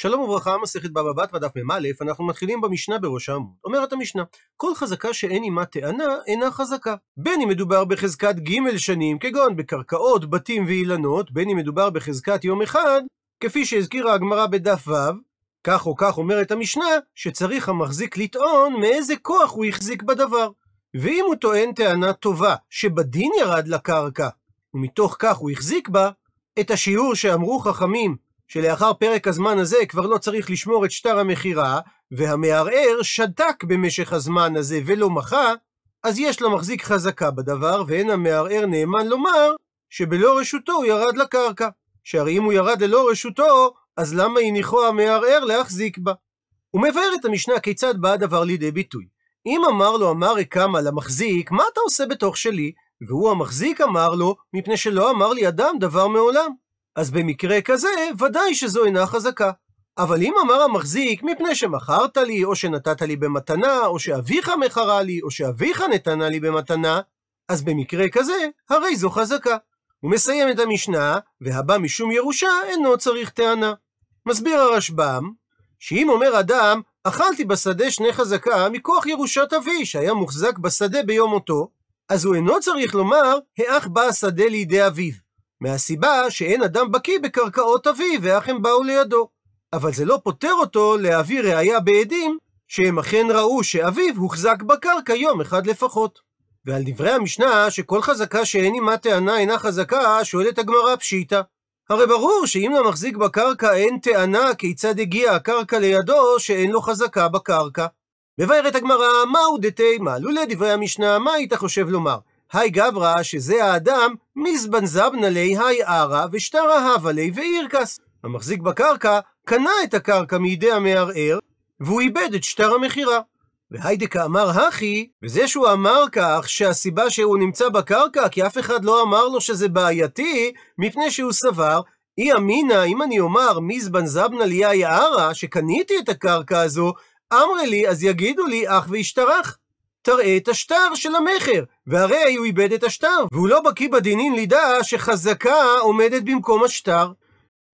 שלום וברכה, מסכת בבא בת ודף מ"א, אנחנו מתחילים במשנה בראש העמוד. אומרת המשנה, כל חזקה שאין עימה טענה, אינה חזקה. בין אם מדובר בחזקת ג' שנים, כגון בקרקעות, בתים ואילנות, בין אם מדובר בחזקת יום אחד, כפי שהזכירה הגמרא בדף ו', כך או כך אומרת המשנה, שצריך המחזיק לטעון מאיזה כוח הוא החזיק בדבר. ואם הוא טוען טענה טובה, שבדין ירד לקרקע, ומתוך כך הוא החזיק בה, את השיעור שאמרו חכמים שלאחר פרק הזמן הזה כבר לא צריך לשמור את שטר המכירה, והמערער שתק במשך הזמן הזה ולא מחה, אז יש למחזיק חזקה בדבר, ואין המערער נאמן לומר שבלא רשותו הוא ירד לקרקע. שהרי אם הוא ירד ללא רשותו, אז למה הניחו המערער להחזיק בה? הוא מבאר את המשנה כיצד בא הדבר לידי ביטוי. אם אמר לו אמר אקמה למחזיק, מה אתה עושה בתוך שלי? והוא המחזיק אמר לו, מפני שלא אמר לי אדם דבר מעולם. אז במקרה כזה, ודאי שזו אינה חזקה. אבל אם אמר המחזיק, מפני שמכרת לי, או שנתת לי במתנה, או שאביך מכרה לי, או שאביך נתנה לי במתנה, אז במקרה כזה, הרי זו חזקה. הוא מסיים את המשנה, והבא משום ירושה אינו צריך טענה. מסביר הרשב"ם, שאם אומר אדם, אכלתי בשדה שני חזקה מכוח ירושת אבי, שהיה מוחזק בשדה ביום מותו, אז הוא אינו צריך לומר, האח בא השדה לידי אביו. מהסיבה שאין אדם בקי בקרקעות אבי ואך הם באו לידו. אבל זה לא פוטר אותו להביא ראייה בעדים, שהם אכן ראו שאביו הוחזק בקרקע יום אחד לפחות. ועל דברי המשנה, שכל חזקה שאין עימה טענה אינה חזקה, שואלת הגמרא פשיטא. הרי ברור שאם למחזיק לא בקרקע אין טענה כיצד הגיעה הקרקע לידו, שאין לו חזקה בקרקע. מבארת הגמרא, מהו דתימה? לולא דברי המשנה, מה היית חושב לומר? היי גברא, שזה האדם, מזבן זבנה לי היי ערא, ושטרא הווה לי ואירקס. המחזיק בקרקע, קנה את הקרקע מידי המערער, והוא איבד את שטר המכירה. והיידקה אמר הכי, וזה שהוא אמר כך, שהסיבה שהוא נמצא בקרקע, כי אף אחד לא אמר לו שזה בעייתי, מפני שהוא סבר, אי אמינא, אם אני אומר מזבן זבנה היי יערה, שקניתי את הקרקע הזו, אמרי לי, אז יגידו לי אח וישתרך. תראה את השטר של המכר, והרי הוא איבד את השטר, והוא לא בקיא בדינין לידע שחזקה עומדת במקום השטר.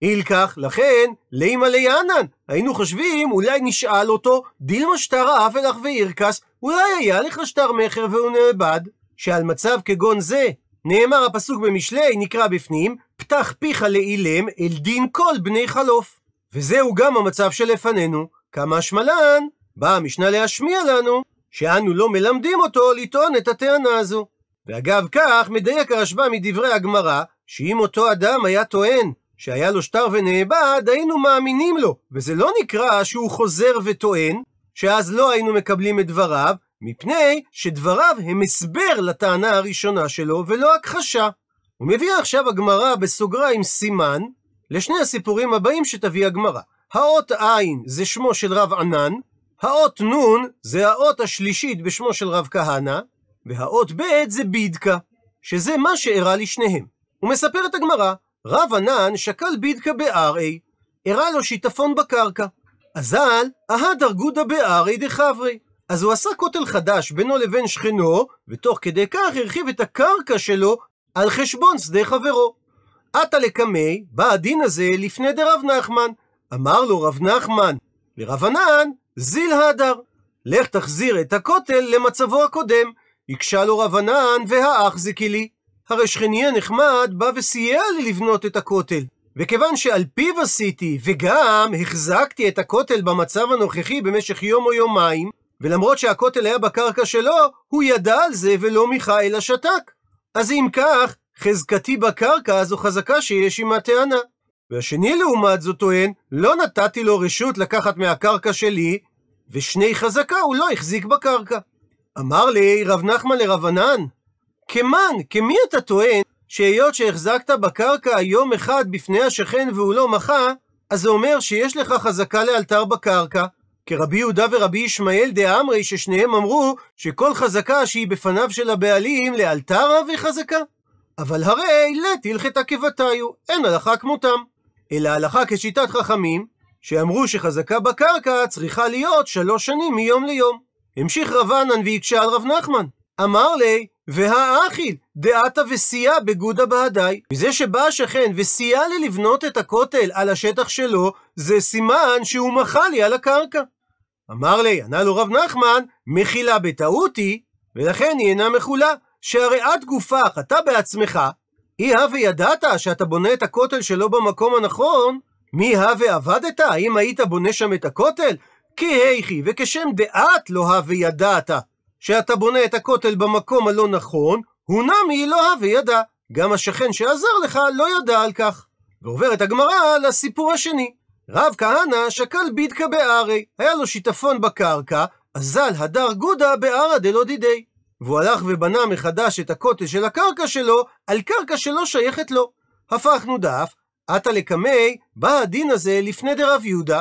אילקח, לכן, לימה ליענן, היינו חושבים, אולי נשאל אותו, דילמה שטר האף אלך ואירקס, אולי היה לך שטר מכר והוא נאבד, שעל מצב כגון זה, נאמר הפסוק במשלי, נקרא בפנים, פתח פיך לאילם, אל דין כל בני חלוף. וזהו גם המצב שלפנינו, כמה שמלן, באה המשנה להשמיע לנו שאנו לא מלמדים אותו לטעון את הטענה הזו. ואגב כך מדייק הרשב"א מדברי הגמרא, שאם אותו אדם היה טוען שהיה לו שטר ונאבד, היינו מאמינים לו, וזה לא נקרא שהוא חוזר וטוען, שאז לא היינו מקבלים את דבריו, מפני שדבריו הם הסבר לטענה הראשונה שלו, ולא הכחשה. הוא מביא עכשיו הגמרא בסוגריים סימן לשני הסיפורים הבאים שתביא הגמרא. האות עין זה שמו של רב ענן, האות נון זה האות השלישית בשמו של רב כהנא, והאות ב' זה בידקה, שזה מה שאירע לשניהם. את הגמרא, רב ענן שקל בידקה בארעי, אירע לו שיטפון בקרקע. אזל, אהדר גודא בארעי דחברי. אז הוא עשה כותל חדש בינו לבין שכנו, ותוך כדי כך הרחיב את הקרקע שלו על חשבון שדה חברו. עתה לקמי, בא הדין הזה לפני דרב נחמן. אמר לו רב נחמן, לרבנן, זיל הדר. לך תחזיר את הכותל למצבו הקודם. הקשה לו רבנן, והאחזיקי לי. הרי שכני הנחמד בא וסייע לי לבנות את הכותל. וכיוון שעל פיו עשיתי, וגם החזקתי את הכותל במצב הנוכחי במשך יום או יומיים, ולמרות שהכותל היה בקרקע שלו, הוא ידע על זה ולא מיכה אלא שתק. אז אם כך, חזקתי בקרקע זו חזקה שיש עמה טענה. והשני לעומת זאת טוען, לא נתתי לו רשות לקחת מהקרקע שלי, ושני חזקה הוא לא החזיק בקרקע. אמר לי רב נחמן לרבנן, כמן, כמי אתה טוען שהיות שהחזקת בקרקע יום אחד בפני השכן והוא לא מחה, אז זה אומר שיש לך חזקה לאלתר בקרקע. כרבי יהודה ורבי ישמעאל דאמרי, ששניהם אמרו שכל חזקה שהיא בפניו של הבעלים לאלתר אבי חזקה. אבל הרי לית הלכתה כבתיו, אין הלכה כמותם. אלא הלכה כשיטת חכמים, שאמרו שחזקה בקרקע צריכה להיות שלוש שנים מיום ליום. המשיך רב ענן והקשה על רב נחמן. אמר לי, והאכיל, דעתה וסייע בגודה בהדי. מזה שבא השכן וסייע לי לבנות את הכותל על השטח שלו, זה סימן שהוא מחה לי על הקרקע. אמר לי, ענה לו רב נחמן, מחילה בטעות היא, ולכן היא אינה מחולה, שהרי את גופך, אתה בעצמך, אי הווה ידעת שאתה בונה את הכותל שלא במקום הנכון, מי הווה עבדת? האם היית בונה שם את הכותל? כי היכי, וכשם דעת לא הווה ידעת שאתה בונה את הכותל במקום הלא נכון, הוא נמי לא הווה ידע. גם השכן שעזר לך לא ידע על כך. ועוברת הגמרא לסיפור השני. רב כהנא שקל בדקה בארי, היה לו שיטפון בקרקע, אזל הדר גודה בערא דלא דידי. והוא הלך ובנה מחדש את הכותל של הקרקע שלו, על קרקע שלא שייכת לו. הפכנו דף, עתה לקמי, בא הדין הזה לפני דרב יהודה.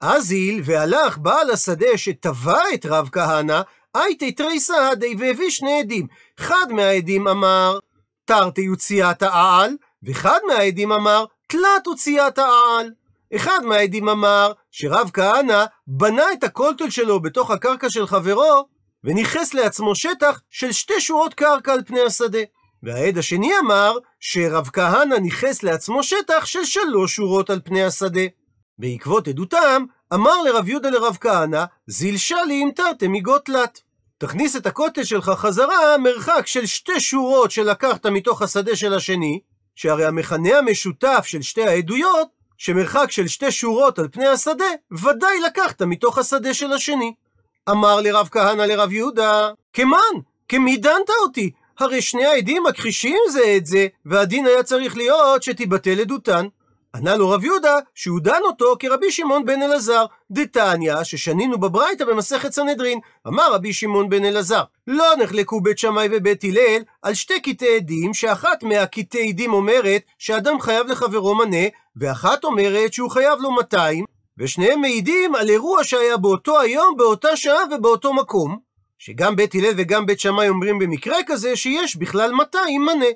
אזיל והלך בעל השדה שטבע את רב כהנא, הייתי תרי סעדי, והביא שני עדים. אחד מהעדים אמר, תרתי וציית העל, ואחד מהעדים אמר, תלת וציית העל. אחד מהעדים אמר שרב כהנא בנה את הכותל שלו בתוך הקרקע של חברו וניכס לעצמו שטח של שתי שורות קרקע על פני השדה. והעד השני אמר שרב כהנא ניכס לעצמו שטח של שלוש שורות על פני השדה. בעקבות עדותם, אמר לרב יהודה לרב כהנא, זילשה לי אם תרתם מגותלת. תכניס את הקוטג' שלך חזרה מרחק של שתי שורות שלקחת מתוך השדה של השני, שהרי המכנה המשותף של שתי העדויות, שמרחק של שתי שורות על פני השדה, ודאי לקחת מתוך השדה של השני. אמר לרב כהנא לרב יהודה, כמן, כמי דנת אותי? הרי שני העדים מכחישים זה את זה, והדין היה צריך להיות שתיבטל עדותן. ענה לו רב יהודה, שהוא דן אותו כרבי שמעון בן אלעזר, דתניא, ששנינו בברייתא במסכת סנהדרין. אמר רבי שמעון בן אלעזר, לא נחלקו בית שמאי ובית הלל על שתי קטעי עדים, שאחת מהקטעי עדים אומרת שאדם חייב לחברו מנה, ואחת אומרת שהוא חייב לו 200, ושניהם מעידים על אירוע שהיה באותו היום, באותה שעה ובאותו מקום, שגם בית הלל וגם בית שמאי אומרים במקרה כזה שיש בכלל 200 מנה.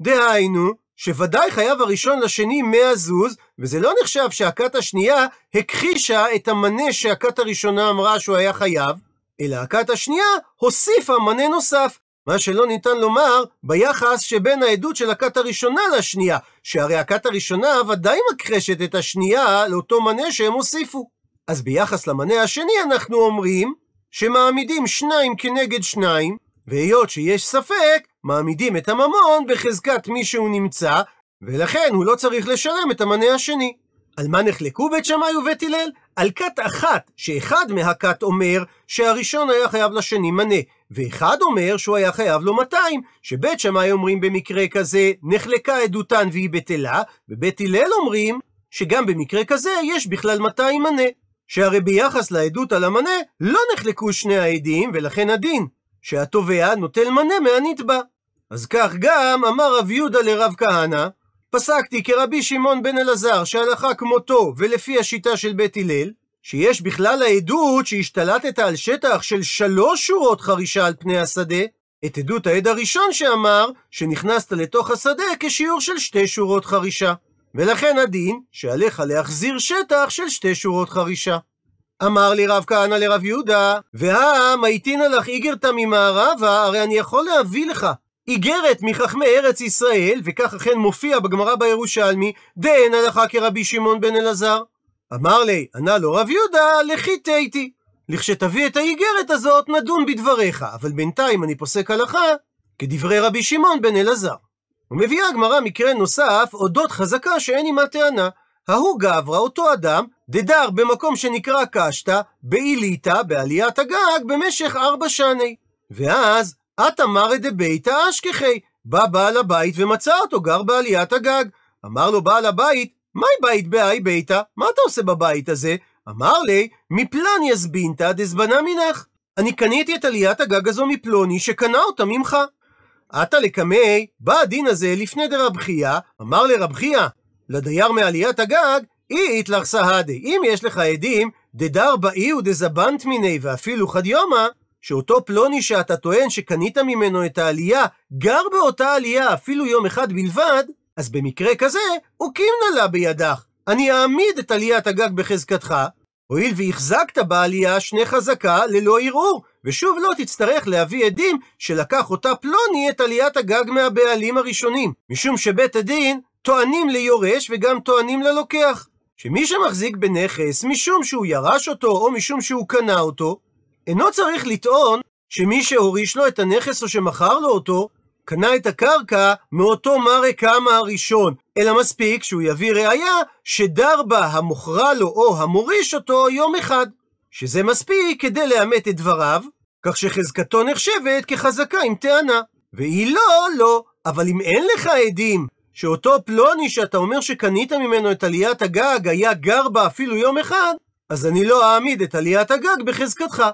דהיינו, שוודאי חייב הראשון לשני 100 זוז, וזה לא נחשב שהכת השנייה הכחישה את המנה שהכת הראשונה אמרה שהוא היה חייב, אלא הכת השנייה הוסיפה מנה נוסף, מה שלא ניתן לומר ביחס שבין העדות של הכת הראשונה לשנייה, שהרי הכת הראשונה ודאי מכחשת את השנייה לאותו מנה שהם הוסיפו. אז ביחס למנה השני אנחנו אומרים שמעמידים שניים כנגד שניים, והיות שיש ספק, מעמידים את הממון בחזקת מי שהוא נמצא, ולכן הוא לא צריך לשלם את המנה השני. על מה נחלקו בית שמאי ובית הלל? על כת אחת, שאחד מהכת אומר שהראשון היה חייב לשני מנה, ואחד אומר שהוא היה חייב לו 200, שבית שמאי אומרים במקרה כזה, נחלקה עדותן והיא בטלה, ובית הלל אומרים שגם במקרה כזה יש בכלל 200 מנה. שהרי ביחס לעדות על המנה לא נחלקו שני העדים, ולכן הדין, שהתובע נוטל מנה מהנתבע. אז כך גם אמר רב יהודה לרב כהנא, פסקתי כרבי שמעון בן אלעזר שהלכה כמותו ולפי השיטה של בית הלל, שיש בכלל העדות שהשתלטת על שטח של שלוש שורות חרישה על פני השדה, את עדות העד הראשון שאמר שנכנסת לתוך השדה כשיעור של שתי שורות חרישה. ולכן הדין שעליך להחזיר שטח של שתי שורות חרישה. אמר לי רב כהנא לרב יהודה, והעם הייתינא לך איגרתא ממערבה, הרי אני יכול להביא לך איגרת מחכמי ארץ ישראל, וכך אכן מופיע בגמרא בירושלמי, דהנה לך כרבי שמעון בן אלעזר. אמר לי, ענה לו רב יהודה, לכי תיתי. לכשתביא את האיגרת הזאת, נדון בדבריך, אבל בינתיים אני פוסק הלכה כדברי רבי שמעון בן אלעזר. ומביאה הגמרא מקרה נוסף, אודות חזקה שאין עימה טענה. ההוא גברא, אותו אדם, דדר במקום שנקרא קשתא, בעילית, בעליית הגג, במשך ארבע שני. ואז, את אמרי דביתא אשכחי, בא בעל הבית ומצא אותו גר בעליית הגג. אמר לו בעל הבית, מהי בית בהאי ביתא? מה אתה עושה בבית הזה? אמר לי, מפלן יזבינתא דזבנה מנך. אני קניתי את עליית הגג הזו מפלוני, שקנה אותה ממך. עתה לקמי, בא הדין הזה לפני דרב חייא, אמר לרב חייא, לדייר מעליית הגג, אי איתלך סהדה. אם יש לך עדים, דדר באי ודזבנת מיני ואפילו חדיומה, שאותו פלוני שאתה טוען שקנית ממנו את העלייה, גר באותה עלייה אפילו יום אחד בלבד, אז במקרה כזה, הוקימנה לה בידך, אני אעמיד את עליית הגג בחזקתך, הואיל והחזקת בעלייה שני חזקה ללא ערעור, ושוב לא תצטרך להביא עדים שלקח אותה פלוני את עליית הגג מהבעלים הראשונים, משום שבית הדין טוענים ליורש וגם טוענים ללוקח. שמי שמחזיק בנכס, משום שהוא ירש אותו או משום שהוא קנה אותו, אינו צריך לטעון שמי שהוריש לו את הנכס או שמכר לו אותו, קנה את הקרקע מאותו מרי קמא הראשון, אלא מספיק שהוא יביא ראייה שדר בה המוכרה לו או המוריש אותו יום אחד, שזה מספיק כדי לאמת את דבריו, כך שחזקתו נחשבת כחזקה עם טענה. והיא לא, לא, אבל אם אין לך עדים שאותו פלוני שאתה אומר שקנית ממנו את עליית הגג היה גר בה אפילו יום אחד, אז אני לא אעמיד את עליית הגג בחזקתך.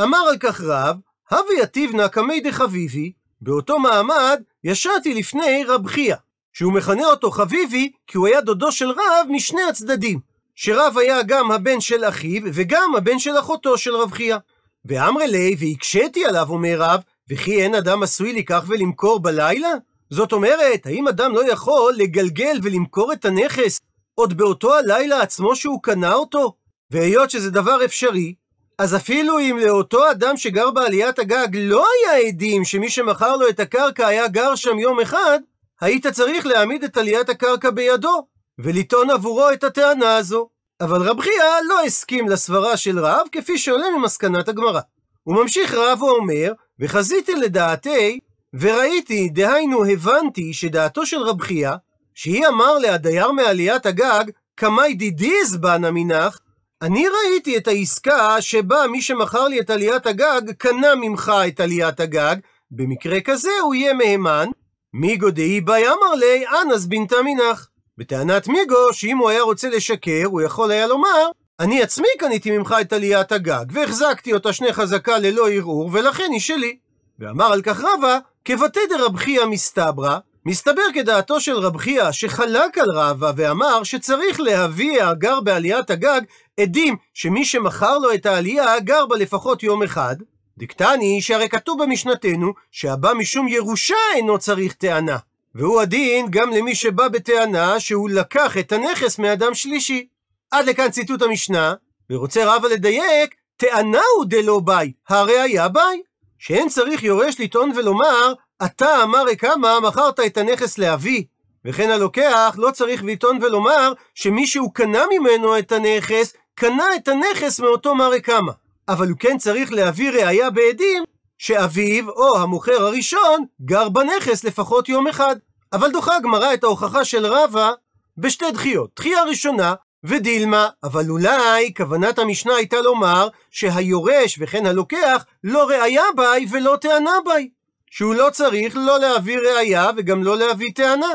אמר על כך רב, הווי יתיב נא קמי דחביבי, באותו מעמד ישרתי לפני רב חייא, שהוא מכנה אותו חביבי כי הוא היה דודו של רב משני הצדדים, שרב היה גם הבן של אחיו וגם הבן של אחותו של רב חייא. ואמרי לי, והקשיתי עליו, אומר רב, וכי אין אדם עשוי לקח ולמכור בלילה? זאת אומרת, האם אדם לא יכול לגלגל ולמכור את הנכס עוד באותו הלילה עצמו שהוא קנה אותו? והיות שזה דבר אפשרי, אז אפילו אם לאותו אדם שגר בעליית הגג לא היה עדים שמי שמכר לו את הקרקע היה גר שם יום אחד, היית צריך להעמיד את עליית הקרקע בידו, ולטעון עבורו את הטענה הזו. אבל רב חייא לא הסכים לסברה של רב, כפי שעולה ממסקנת הגמרא. הוא ממשיך רב ואומר, וחזיתי לדעתי, וראיתי, דהיינו הבנתי, שדעתו של רב חייא, שהיא אמר להדייר מעליית הגג, כמי דידיז בנה מנך, אני ראיתי את העסקה שבה מי שמכר לי את עליית הגג, קנה ממך את עליית הגג, במקרה כזה הוא יהיה מהימן. מיגו דאי באי אמר לי, אנס בנתה מנך. בטענת מיגו, שאם הוא היה רוצה לשקר, הוא יכול היה לומר, אני עצמי קניתי ממך את עליית הגג, והחזקתי אותה שני חזקה ללא ערעור, ולכן היא שלי. ואמר על כך רבא, כבתי דרבחי מסתברא, מסתבר כדעתו של רב חייא, שחלק על רבא ואמר שצריך להביא הגר בעליית הגג עדים שמי שמכר לו את העלייה גר בה לפחות יום אחד. דקטני שהרי כתוב במשנתנו שהבא משום ירושה אינו צריך טענה. והוא הדין גם למי שבא בטענה שהוא לקח את הנכס מאדם שלישי. עד לכאן ציטוט המשנה, ורוצה רבא לדייק, טענה הוא דלא ביי, היה ביי. שאין צריך יורש לטעון ולומר, אתה אמר כמה מכרת את הנכס לאבי, וכן הלוקח לא צריך לטעון ולומר שמישהו קנה ממנו את הנכס, קנה את הנכס מאותו מרי קמא. אבל הוא כן צריך להביא ראייה בעדים שאביו או המוכר הראשון גר בנכס לפחות יום אחד. אבל דוחה הגמרא את ההוכחה של רבא בשתי דחיות. דחייה ראשונה, ודילמה, אבל אולי כוונת המשנה הייתה לומר שהיורש וכן הלוקח לא ראייה ביי ולא טענה ביי. שהוא לא צריך לא להביא ראייה וגם לא להביא טענה,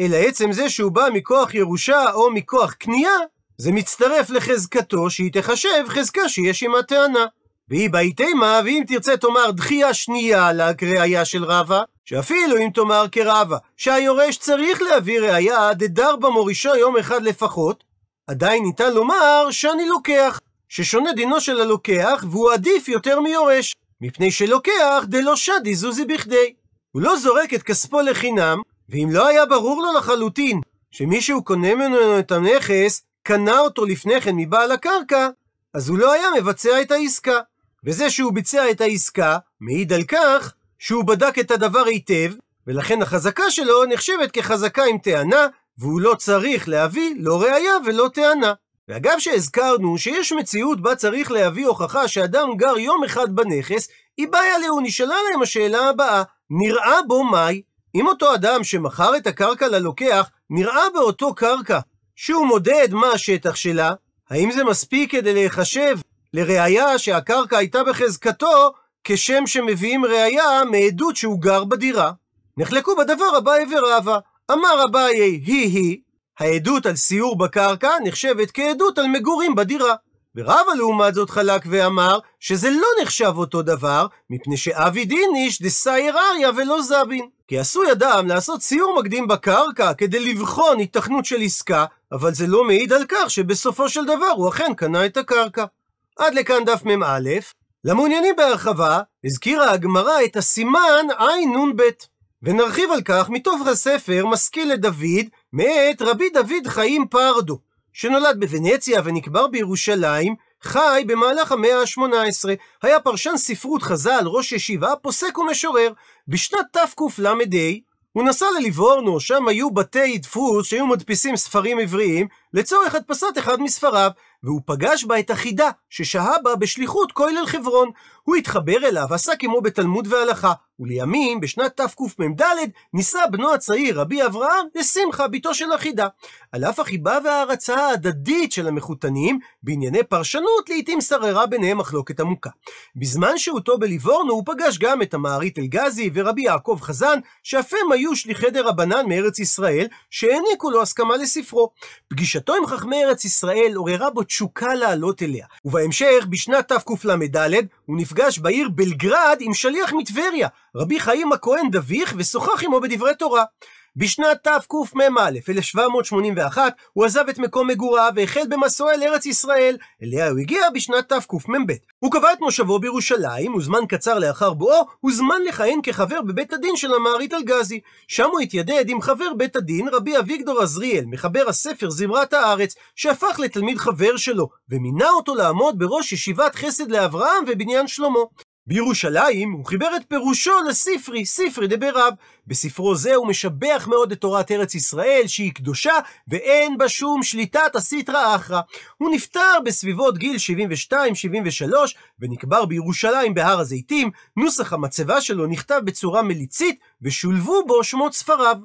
אלא עצם זה שהוא בא מכוח ירושה או מכוח קנייה, זה מצטרף לחזקתו שהיא תחשב חזקה שיש עמה טענה. והיא בהיתימה, ואם תרצה תאמר דחייה שנייה לקראיה של רבא, שאפילו אם תאמר כרבא, שהיורש צריך להביא ראיה דדרבה במורישו יום אחד לפחות, עדיין ניתן לומר שאני לוקח, ששונה דינו של הלוקח והוא עדיף יותר מיורש. מפני שלוקח דלא שדי זוזי בכדי. הוא לא זורק את כספו לחינם, ואם לא היה ברור לו לחלוטין שמי שהוא קונה ממנו את הנכס, קנה אותו לפני כן מבעל הקרקע, אז הוא לא היה מבצע את העסקה. וזה שהוא ביצע את העסקה, מעיד על כך שהוא בדק את הדבר היטב, ולכן החזקה שלו נחשבת כחזקה עם טענה, והוא לא צריך להביא לא ראייה ולא טענה. ואגב שהזכרנו שיש מציאות בה צריך להביא הוכחה שאדם גר יום אחד בנכס, היא באה להוא, נשאלה להם השאלה הבאה, נראה בו מאי? אם אותו אדם שמכר את הקרקע ללוקח, נראה באותו קרקע שהוא מודד מה השטח שלה, האם זה מספיק כדי להיחשב לראיה שהקרקע הייתה בחזקתו, כשם שמביאים ראיה מעדות שהוא גר בדירה? נחלקו בדבר אביי ורבא. אמר אביי, היא היא, העדות על סיור בקרקע נחשבת כעדות על מגורים בדירה. ורבא לעומת זאת חלק ואמר שזה לא נחשב אותו דבר, מפני שאבי דיניש דסייר אריה ולא זבין. כי עשוי אדם לעשות סיור מקדים בקרקע כדי לבחון התכנות של עסקה, אבל זה לא מעיד על כך שבסופו של דבר הוא אכן קנה את הקרקע. עד לכאן דף מ"א. למעוניינים בהרחבה, הזכירה הגמרא את הסימן ע"ב. ונרחיב על כך מתוך הספר משכיל לדוד, מאת רבי דוד חיים פרדו, שנולד בוונציה ונקבר בירושלים, חי במהלך המאה ה-18. היה פרשן ספרות חז"ל, ראש ישיבה, פוסק ומשורר. בשנת תקל"ה הוא נסע לליבורנו, שם היו בתי דפוס שהיו מדפיסים ספרים עבריים, לצורך הדפסת אחד מספריו, והוא פגש בה את החידה, ששהה בה בשליחות כולל חברון. הוא התחבר אליו, עשה כמו בתלמוד והלכה, ולימים, בשנת תקמ"ד, נישא בנו הצעיר, רבי אברהם, לשמחה, בתו של החידה. על אף החיבה וההערצה ההדדית של המחותנים, בענייני פרשנות לעתים שררה ביניהם מחלוקת עמוקה. בזמן שהותו בליבורנו, הוא פגש גם את המערית אלגזי ורבי יעקב חזן, שאף הם היו שליחי דרבנן מארץ ישראל, שהעניקו לו הסכמה לספרו. פגישתו עם חכמי ארץ ישראל עוררה בו תשוקה לעלות אליה, ובהמשך, בשנת תקל"ד, הוא נפגש נפגש בעיר בלגרד עם שליח מטבריה, רבי חיים הכהן דביך, ושוחח עמו בדברי תורה. בשנת תקמ"א, 1781, הוא עזב את מקום מגוריו והחל במסעו אל ארץ ישראל, אליה הוא הגיע בשנת תקמ"ב. הוא קבע את מושבו בירושלים, וזמן קצר לאחר בואו, הוזמן לכהן כחבר בבית הדין של המערית אלגזי. שם הוא התיידד עם חבר בית הדין, רבי אביגדור עזריאל, מחבר הספר זמרת הארץ, שהפך לתלמיד חבר שלו, ומינה אותו לעמוד בראש ישיבת חסד לאברהם ובניין שלמה. בירושלים הוא חיבר את פירושו לספרי, ספרי דבריו. בספרו זה הוא משבח מאוד את תורת ארץ ישראל, שהיא קדושה, ואין בה שום שליטת הסיטרא אחרא. הוא נפטר בסביבות גיל 72-73, ונקבר בירושלים בהר הזיתים. נוסח המצבה שלו נכתב בצורה מליצית, ושולבו בו שמות ספריו.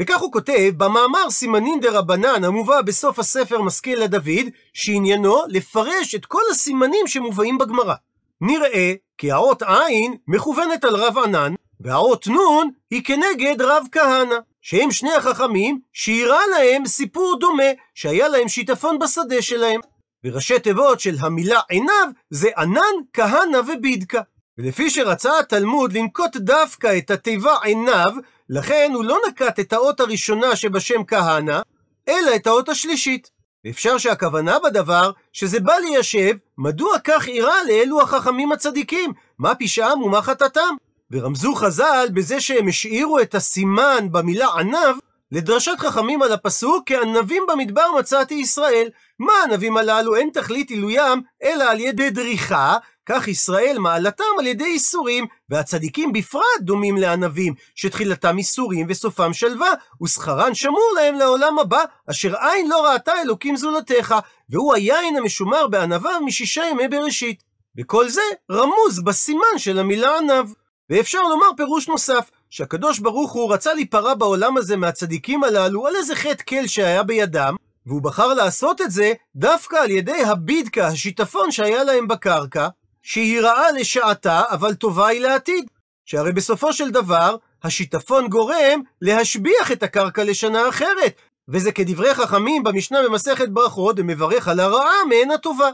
וכך הוא כותב במאמר סימנין דה רבנן המובא בסוף הספר משכיל לדוד, שעניינו לפרש את כל הסימנים שמובאים בגמרא. נראה כי האות עין מכוונת על רב ענן, והאות נון היא כנגד רב כהנא, שהם שני החכמים שאירה להם סיפור דומה, שהיה להם שיטפון בשדה שלהם. וראשי תיבות של המילה עיניו זה ענן, כהנא ובידקה. ולפי שרצה התלמוד לנקוט דווקא את התיבה עיניו, לכן הוא לא נקט את האות הראשונה שבשם כהנא, אלא את האות השלישית. ואפשר שהכוונה בדבר, שזה בא ליישב, מדוע כך אירע לאלו החכמים הצדיקים? מה פשעם ומה חטאתם? ורמזו חז"ל בזה שהם השאירו את הסימן במילה ענב, לדרשת חכמים על הפסוק, כענבים במדבר מצאתי ישראל. מה הענבים הללו? אין תכלית עילוים, אלא על ידי דריכה, כך ישראל מעלתם על ידי איסורים, והצדיקים בפרט דומים לענבים, שתחילתם איסורים וסופם שלווה, ושכרן שמור להם לעולם הבא, אשר עין לא ראתה אלוקים זולתך, והוא היין המשומר בענבה משישה ימי בראשית. וכל זה רמוז בסימן של המילה ענב. ואפשר לומר פירוש נוסף, שהקדוש ברוך הוא רצה להיפרע בעולם הזה מהצדיקים הללו על איזה חטא כל שהיה בידם, והוא בחר לעשות את זה דווקא על ידי הבידקה, השיטפון שהיה להם בקרקע, שהיא רעה לשעתה, אבל טובה היא לעתיד. שהרי בסופו של דבר, השיטפון גורם להשביח את הקרקע לשנה אחרת, וזה כדברי חכמים במשנה במסכת ברכות, ומברך על הרעה מעין הטובה.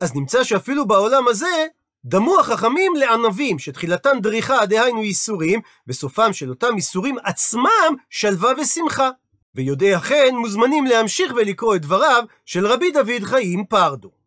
אז נמצא שאפילו בעולם הזה, דמו החכמים לענבים, שתחילתם דריכה, דהיינו ייסורים, וסופם של אותם ייסורים עצמם שלווה ושמחה. ויודעי החן מוזמנים להמשיך ולקרוא את דבריו של רבי דוד חיים פרדו.